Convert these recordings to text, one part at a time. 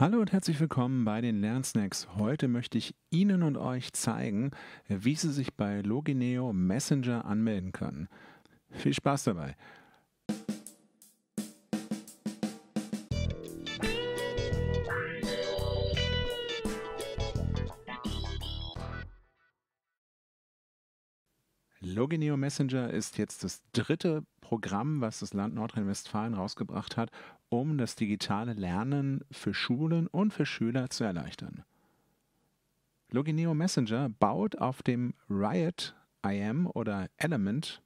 Hallo und herzlich willkommen bei den Lernsnacks. Heute möchte ich Ihnen und euch zeigen, wie Sie sich bei Logineo Messenger anmelden können. Viel Spaß dabei! Logineo Messenger ist jetzt das dritte Programm, was das Land Nordrhein-Westfalen rausgebracht hat, um das digitale Lernen für Schulen und für Schüler zu erleichtern. Logineo Messenger baut auf dem Riot IM oder Element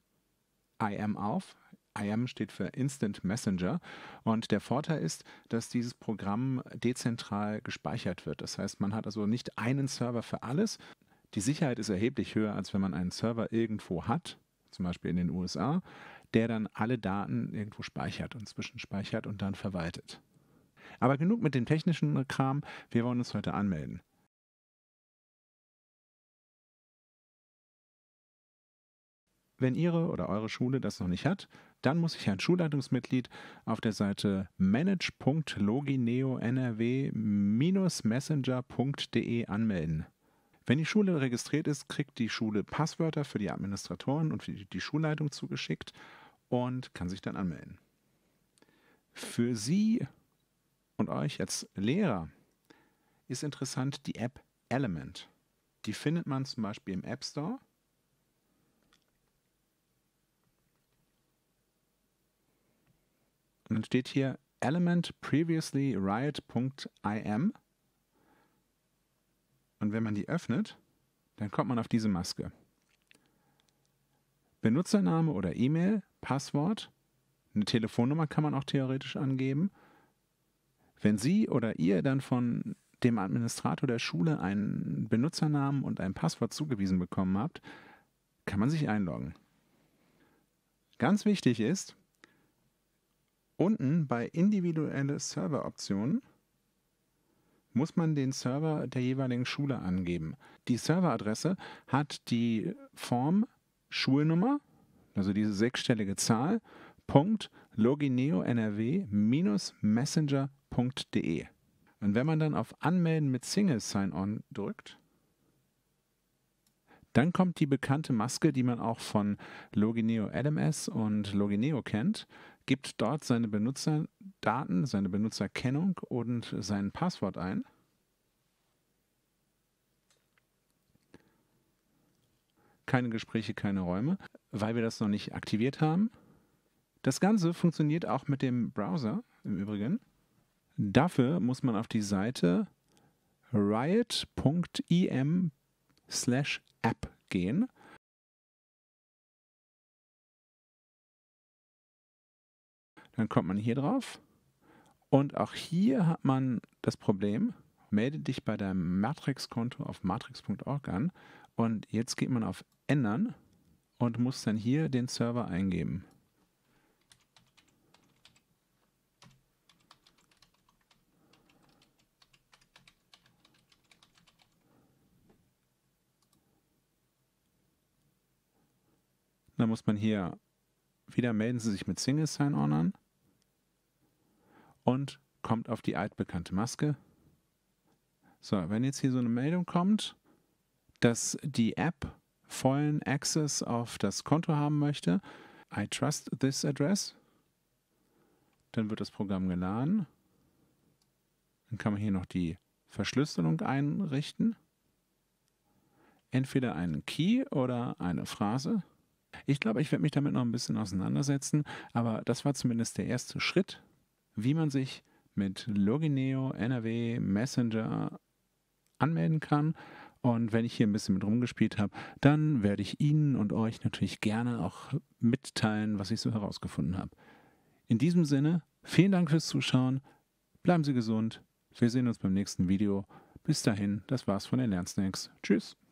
IM auf. IM steht für Instant Messenger und der Vorteil ist, dass dieses Programm dezentral gespeichert wird. Das heißt, man hat also nicht einen Server für alles, die Sicherheit ist erheblich höher, als wenn man einen Server irgendwo hat, zum Beispiel in den USA, der dann alle Daten irgendwo speichert und zwischenspeichert und dann verwaltet. Aber genug mit dem technischen Kram, wir wollen uns heute anmelden. Wenn Ihre oder eure Schule das noch nicht hat, dann muss sich ein Schulleitungsmitglied auf der Seite managelogineo messengerde anmelden. Wenn die Schule registriert ist, kriegt die Schule Passwörter für die Administratoren und für die Schulleitung zugeschickt und kann sich dann anmelden. Für Sie und euch als Lehrer ist interessant die App Element. Die findet man zum Beispiel im App Store. Und dann steht hier Element previously riot.im und wenn man die öffnet, dann kommt man auf diese Maske. Benutzername oder E-Mail, Passwort, eine Telefonnummer kann man auch theoretisch angeben. Wenn Sie oder ihr dann von dem Administrator der Schule einen Benutzernamen und ein Passwort zugewiesen bekommen habt, kann man sich einloggen. Ganz wichtig ist, unten bei individuelle Serveroptionen muss man den Server der jeweiligen Schule angeben. Die Serveradresse hat die Form Schulnummer, also diese sechsstellige Zahl, Punkt logineo-nrw-messenger.de. Und wenn man dann auf Anmelden mit Single Sign-On drückt, dann kommt die bekannte Maske, die man auch von Logineo LMS und Logineo kennt, gibt dort seine Benutzerdaten, seine Benutzerkennung und sein Passwort ein. Keine Gespräche, keine Räume, weil wir das noch nicht aktiviert haben. Das Ganze funktioniert auch mit dem Browser im Übrigen. Dafür muss man auf die Seite riot.im/app gehen. Dann kommt man hier drauf. Und auch hier hat man das Problem, melde dich bei deinem Matrix-Konto auf matrix.org an. Und jetzt geht man auf Ändern und muss dann hier den Server eingeben. Dann muss man hier wieder melden Sie sich mit Single Sign-On an und kommt auf die altbekannte Maske. So, wenn jetzt hier so eine Meldung kommt, dass die App vollen Access auf das Konto haben möchte, I trust this address, dann wird das Programm geladen. Dann kann man hier noch die Verschlüsselung einrichten. Entweder einen Key oder eine Phrase. Ich glaube, ich werde mich damit noch ein bisschen auseinandersetzen, aber das war zumindest der erste Schritt, wie man sich mit Logineo, NRW, Messenger anmelden kann. Und wenn ich hier ein bisschen mit rumgespielt habe, dann werde ich Ihnen und euch natürlich gerne auch mitteilen, was ich so herausgefunden habe. In diesem Sinne, vielen Dank fürs Zuschauen. Bleiben Sie gesund. Wir sehen uns beim nächsten Video. Bis dahin, das war's von den Lernsnacks. Tschüss.